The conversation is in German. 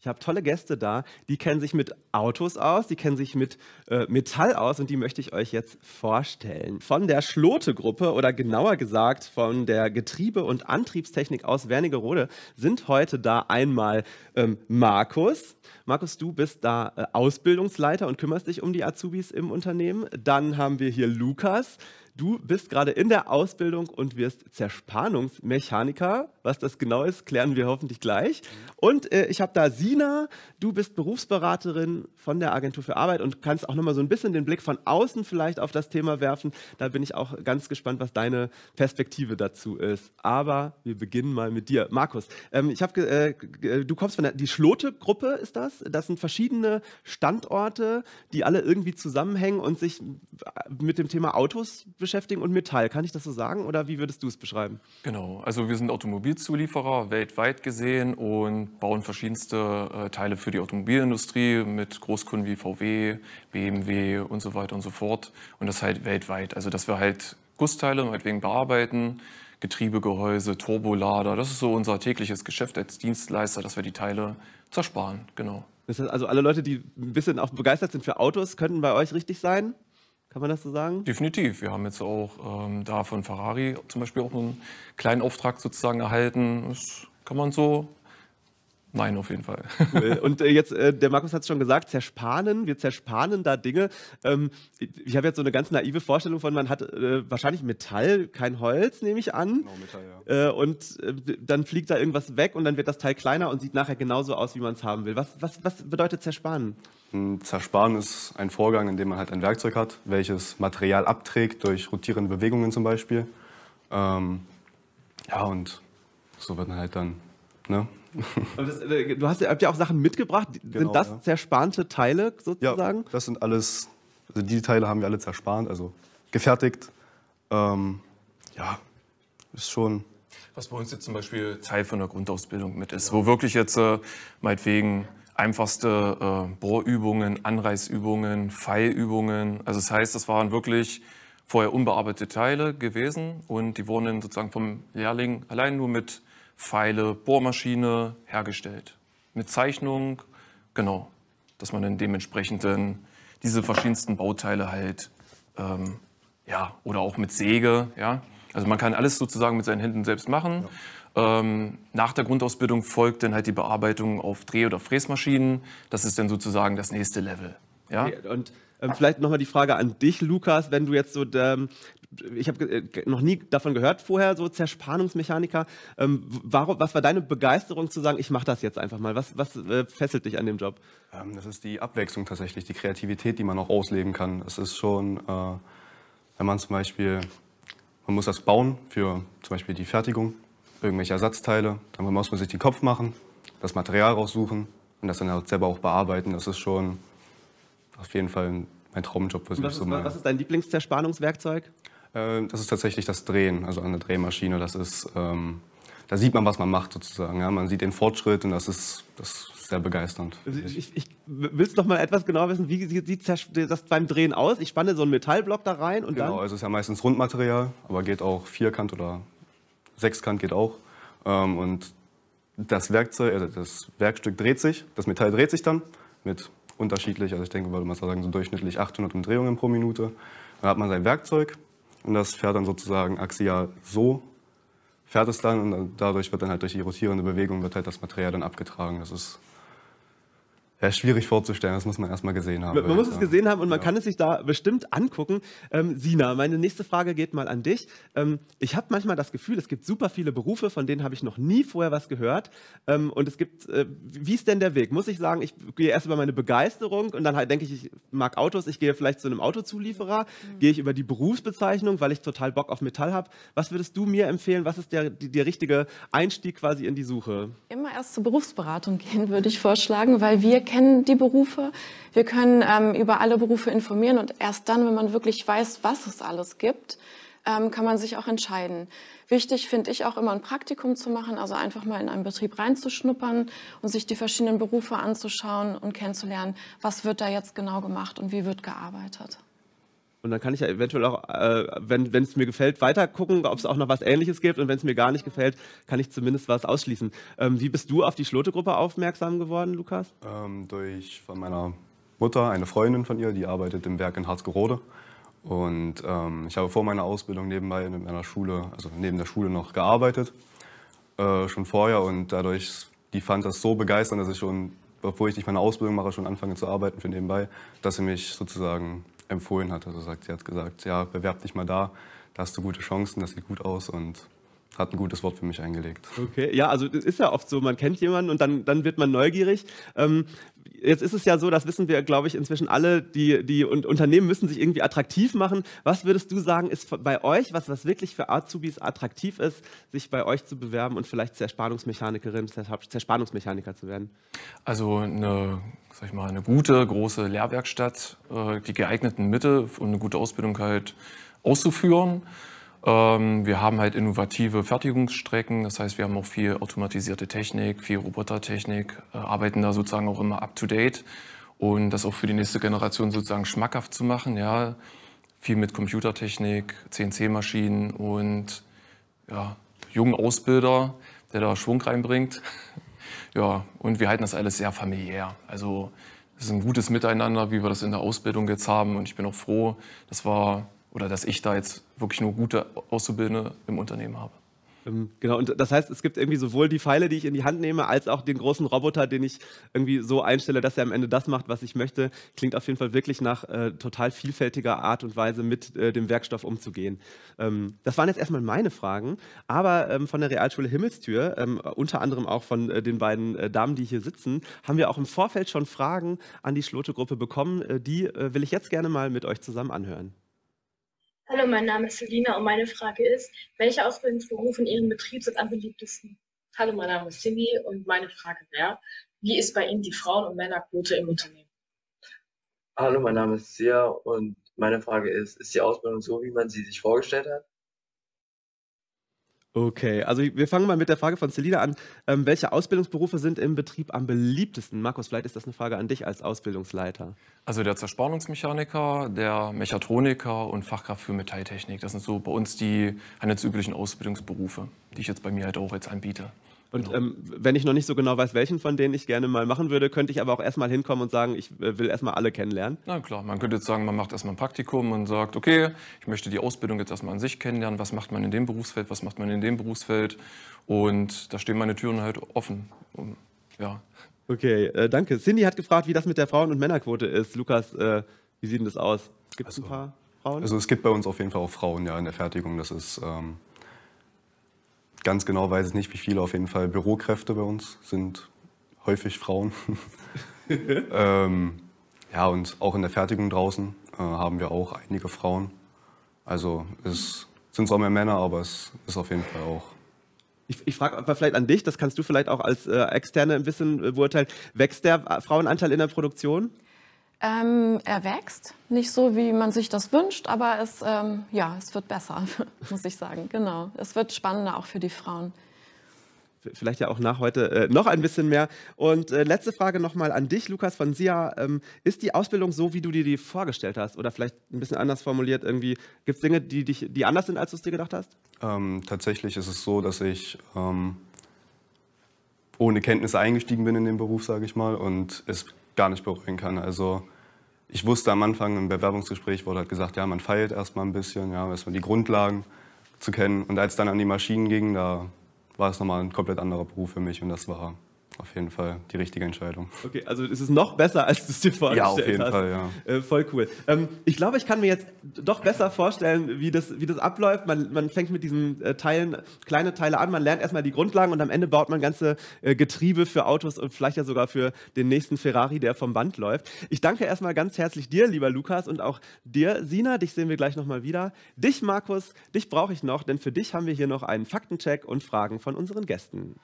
Ich habe tolle Gäste da, die kennen sich mit Autos aus, die kennen sich mit äh, Metall aus und die möchte ich euch jetzt vorstellen. Von der Schlote-Gruppe oder genauer gesagt von der Getriebe- und Antriebstechnik aus Wernigerode sind heute da einmal ähm, Markus. Markus, du bist da äh, Ausbildungsleiter und kümmerst dich um die Azubis im Unternehmen. Dann haben wir hier Lukas, Du bist gerade in der Ausbildung und wirst Zerspannungsmechaniker. Was das genau ist, klären wir hoffentlich gleich. Und äh, ich habe da Sina, du bist Berufsberaterin von der Agentur für Arbeit und kannst auch nochmal so ein bisschen den Blick von außen vielleicht auf das Thema werfen. Da bin ich auch ganz gespannt, was deine Perspektive dazu ist. Aber wir beginnen mal mit dir. Markus, ähm, ich hab, äh, du kommst von der die Schlote-Gruppe, ist das? Das sind verschiedene Standorte, die alle irgendwie zusammenhängen und sich äh, mit dem Thema Autos beschäftigen beschäftigen und Metall. Kann ich das so sagen oder wie würdest du es beschreiben? Genau, also wir sind Automobilzulieferer weltweit gesehen und bauen verschiedenste äh, Teile für die Automobilindustrie mit Großkunden wie VW, BMW und so weiter und so fort. Und das halt weltweit. Also dass wir halt Gussteile meinetwegen bearbeiten, Getriebegehäuse, Turbolader. Das ist so unser tägliches Geschäft als Dienstleister, dass wir die Teile zersparen. Genau. Das heißt also alle Leute, die ein bisschen auch begeistert sind für Autos, könnten bei euch richtig sein? Kann man das so sagen? Definitiv. Wir haben jetzt auch ähm, da von Ferrari zum Beispiel auch einen kleinen Auftrag sozusagen erhalten. Das kann man so Nein, auf jeden Fall. Und äh, jetzt, äh, der Markus hat es schon gesagt, zersparen, wir zersparen da Dinge. Ähm, ich habe jetzt so eine ganz naive Vorstellung von, man hat äh, wahrscheinlich Metall, kein Holz, nehme ich an. Genau, Metall, ja. und dann fliegt da irgendwas weg und dann wird das Teil kleiner und sieht nachher genauso aus, wie man es haben will. Was, was, was bedeutet zersparen? Ein Zersparen ist ein Vorgang, in dem man halt ein Werkzeug hat, welches Material abträgt durch rotierende Bewegungen zum Beispiel. Ähm, ja, und so wird man halt dann, ne? das, äh, du hast, habt ja auch Sachen mitgebracht. Genau, sind das ja. zerspannte Teile sozusagen? Ja, das sind alles, also die Teile haben wir alle zerspannt, also gefertigt. Ähm, ja, ist schon. Was bei uns jetzt zum Beispiel Teil von der Grundausbildung mit ist, ja. wo wirklich jetzt äh, meinetwegen einfachste äh, Bohrübungen, Anreißübungen, Pfeilübungen. Also das heißt, das waren wirklich vorher unbearbeitete Teile gewesen und die wurden dann sozusagen vom Lehrling allein nur mit Pfeile, Bohrmaschine hergestellt. Mit Zeichnung, genau, dass man dann dementsprechend dann diese verschiedensten Bauteile halt, ähm, ja, oder auch mit Säge, ja. Also man kann alles sozusagen mit seinen Händen selbst machen. Ja. Ähm, nach der Grundausbildung folgt dann halt die Bearbeitung auf Dreh- oder Fräsmaschinen. Das ist dann sozusagen das nächste Level. Ja? Okay, und ähm, vielleicht nochmal die Frage an dich, Lukas, wenn du jetzt so, ähm, ich habe äh, noch nie davon gehört vorher, so Zerspannungsmechaniker. Ähm, warum, was war deine Begeisterung zu sagen, ich mache das jetzt einfach mal? Was, was äh, fesselt dich an dem Job? Ähm, das ist die Abwechslung tatsächlich, die Kreativität, die man auch ausleben kann. Es ist schon, äh, wenn man zum Beispiel, man muss das bauen für zum Beispiel die Fertigung irgendwelche Ersatzteile. Dann muss man sich den Kopf machen, das Material raussuchen und das dann halt selber auch bearbeiten. Das ist schon auf jeden Fall mein Traumjob. Was, was, ist, was ist dein Lieblingszerspannungswerkzeug? Ähm, das ist tatsächlich das Drehen, also an der Drehmaschine. Das ist, ähm, da sieht man, was man macht sozusagen. Ja? Man sieht den Fortschritt und das ist, das ist sehr begeisternd. Ich, ich, ich willst noch mal etwas genauer wissen, wie sieht das beim Drehen aus? Ich spanne so einen Metallblock da rein und genau, dann... Genau, also es ist ja meistens Rundmaterial, aber geht auch vierkant oder Sechskant geht auch. Ähm, und das Werkzeug, also das Werkstück dreht sich, das Metall dreht sich dann mit unterschiedlich, also ich denke, würde man sagen, so durchschnittlich 800 Umdrehungen pro Minute. Dann hat man sein Werkzeug und das fährt dann sozusagen axial so, fährt es dann und dadurch wird dann halt durch die rotierende Bewegung wird halt das Material dann abgetragen. Das ist ja, schwierig vorzustellen, das muss man erstmal gesehen haben. Man, man muss es gesehen haben und man ja. kann es sich da bestimmt angucken. Ähm, Sina, meine nächste Frage geht mal an dich. Ähm, ich habe manchmal das Gefühl, es gibt super viele Berufe, von denen habe ich noch nie vorher was gehört. Ähm, und es gibt, äh, wie ist denn der Weg? Muss ich sagen, ich gehe erst über meine Begeisterung und dann halt denke ich, ich mag Autos, ich gehe vielleicht zu einem Autozulieferer, mhm. gehe ich über die Berufsbezeichnung, weil ich total Bock auf Metall habe. Was würdest du mir empfehlen? Was ist der, die, der richtige Einstieg quasi in die Suche? Immer erst zur Berufsberatung gehen, würde ich vorschlagen, weil wir kennen die Berufe. Wir können ähm, über alle Berufe informieren und erst dann, wenn man wirklich weiß, was es alles gibt, ähm, kann man sich auch entscheiden. Wichtig finde ich auch immer ein Praktikum zu machen, also einfach mal in einen Betrieb reinzuschnuppern und sich die verschiedenen Berufe anzuschauen und kennenzulernen, was wird da jetzt genau gemacht und wie wird gearbeitet. Und dann kann ich ja eventuell auch, äh, wenn es mir gefällt, weiter gucken, ob es auch noch was Ähnliches gibt. Und wenn es mir gar nicht gefällt, kann ich zumindest was ausschließen. Ähm, wie bist du auf die Schlote-Gruppe aufmerksam geworden, Lukas? Ähm, durch von meiner Mutter, eine Freundin von ihr, die arbeitet im Werk in Harzgerode. Und ähm, ich habe vor meiner Ausbildung nebenbei in meiner Schule, also neben der Schule noch gearbeitet, äh, schon vorher. Und dadurch, die fand das so begeisternd, dass ich schon, obwohl ich nicht meine Ausbildung mache, schon anfange zu arbeiten für nebenbei, dass sie mich sozusagen empfohlen hat. Also sagt, sie hat gesagt, ja, bewerb dich mal da, da hast du gute Chancen, das sieht gut aus und hat ein gutes Wort für mich eingelegt. Okay, ja, also es ist ja oft so, man kennt jemanden und dann, dann wird man neugierig. Ähm, jetzt ist es ja so, das wissen wir, glaube ich, inzwischen alle, die, die und Unternehmen müssen sich irgendwie attraktiv machen. Was würdest du sagen, ist bei euch, was, was wirklich für Azubis attraktiv ist, sich bei euch zu bewerben und vielleicht Zerspannungsmechanikerin, Zerspannungsmechaniker zu werden? Also eine, sag ich mal, eine gute, große Lehrwerkstatt, äh, die geeigneten Mittel und eine gute Ausbildung halt auszuführen. Ähm, wir haben halt innovative Fertigungsstrecken, das heißt, wir haben auch viel automatisierte Technik, viel Robotertechnik, äh, arbeiten da sozusagen auch immer up to date und das auch für die nächste Generation sozusagen schmackhaft zu machen. Ja, viel mit Computertechnik, CNC-Maschinen und ja, jungen Ausbilder, der da Schwung reinbringt. ja, und wir halten das alles sehr familiär. Also es ist ein gutes Miteinander, wie wir das in der Ausbildung jetzt haben und ich bin auch froh, das war oder dass ich da jetzt wirklich nur gute Auszubildende im Unternehmen habe. Ähm, genau, und das heißt, es gibt irgendwie sowohl die Pfeile, die ich in die Hand nehme, als auch den großen Roboter, den ich irgendwie so einstelle, dass er am Ende das macht, was ich möchte. Klingt auf jeden Fall wirklich nach äh, total vielfältiger Art und Weise, mit äh, dem Werkstoff umzugehen. Ähm, das waren jetzt erstmal meine Fragen, aber ähm, von der Realschule Himmelstür, ähm, unter anderem auch von äh, den beiden äh, Damen, die hier sitzen, haben wir auch im Vorfeld schon Fragen an die Schlote-Gruppe bekommen. Äh, die äh, will ich jetzt gerne mal mit euch zusammen anhören. Hallo, mein Name ist Selina und meine Frage ist, welche Ausbildungsberuf in Ihrem Betrieb sind am beliebtesten? Hallo, mein Name ist Cindy und meine Frage wäre, wie ist bei Ihnen die Frauen- und Männerquote im Unternehmen? Hallo, mein Name ist Sia und meine Frage ist, ist die Ausbildung so, wie man sie sich vorgestellt hat? Okay, also wir fangen mal mit der Frage von Celina an. Ähm, welche Ausbildungsberufe sind im Betrieb am beliebtesten? Markus, vielleicht ist das eine Frage an dich als Ausbildungsleiter. Also der Zerspannungsmechaniker, der Mechatroniker und Fachkraft für Metalltechnik. Das sind so bei uns die handelsüblichen Ausbildungsberufe, die ich jetzt bei mir halt auch jetzt anbiete. Und genau. ähm, wenn ich noch nicht so genau weiß, welchen von denen ich gerne mal machen würde, könnte ich aber auch erstmal hinkommen und sagen, ich äh, will erstmal alle kennenlernen. Na klar, man könnte jetzt sagen, man macht erstmal ein Praktikum und sagt, okay, ich möchte die Ausbildung jetzt erstmal an sich kennenlernen, was macht man in dem Berufsfeld, was macht man in dem Berufsfeld. Und da stehen meine Türen halt offen. Und, ja. Okay, äh, danke. Cindy hat gefragt, wie das mit der Frauen- und Männerquote ist. Lukas, äh, wie sieht denn das aus? Gibt es also, ein paar Frauen? Also es gibt bei uns auf jeden Fall auch Frauen ja in der Fertigung. Das ist ähm, ganz genau weiß ich nicht, wie viele auf jeden Fall Bürokräfte bei uns sind häufig Frauen. ähm, ja, und auch in der Fertigung draußen äh, haben wir auch einige Frauen. Also es sind zwar mehr Männer, aber es ist auf jeden Fall auch ich, ich frage aber vielleicht an dich, das kannst du vielleicht auch als äh, Externe ein bisschen äh, beurteilen. Wächst der äh, Frauenanteil in der Produktion? Ähm, er wächst, nicht so, wie man sich das wünscht, aber es, ähm, ja, es wird besser, muss ich sagen. Genau, es wird spannender auch für die Frauen vielleicht ja auch nach heute äh, noch ein bisschen mehr. Und äh, letzte Frage nochmal an dich, Lukas von SIA. Ähm, ist die Ausbildung so, wie du dir die vorgestellt hast? Oder vielleicht ein bisschen anders formuliert irgendwie? Gibt es Dinge, die, dich, die anders sind, als du es dir gedacht hast? Ähm, tatsächlich ist es so, dass ich ähm, ohne Kenntnisse eingestiegen bin in den Beruf, sage ich mal. Und es gar nicht bereuen kann. Also ich wusste am Anfang im Bewerbungsgespräch wurde halt gesagt, ja, man feilt erstmal ein bisschen, ja, erstmal die Grundlagen zu kennen. Und als dann an die Maschinen ging, da war es nochmal ein komplett anderer Beruf für mich und das war auf jeden Fall die richtige Entscheidung. Okay, also ist es noch besser, als du es dir vorgestellt hast. Ja, auf jeden hast. Fall, ja. Äh, voll cool. Ähm, ich glaube, ich kann mir jetzt doch besser vorstellen, wie das, wie das abläuft. Man, man fängt mit diesen äh, Teilen, kleine Teile an, man lernt erstmal die Grundlagen und am Ende baut man ganze äh, Getriebe für Autos und vielleicht ja sogar für den nächsten Ferrari, der vom Band läuft. Ich danke erstmal ganz herzlich dir, lieber Lukas, und auch dir, Sina. Dich sehen wir gleich nochmal wieder. Dich, Markus, dich brauche ich noch, denn für dich haben wir hier noch einen Faktencheck und Fragen von unseren Gästen.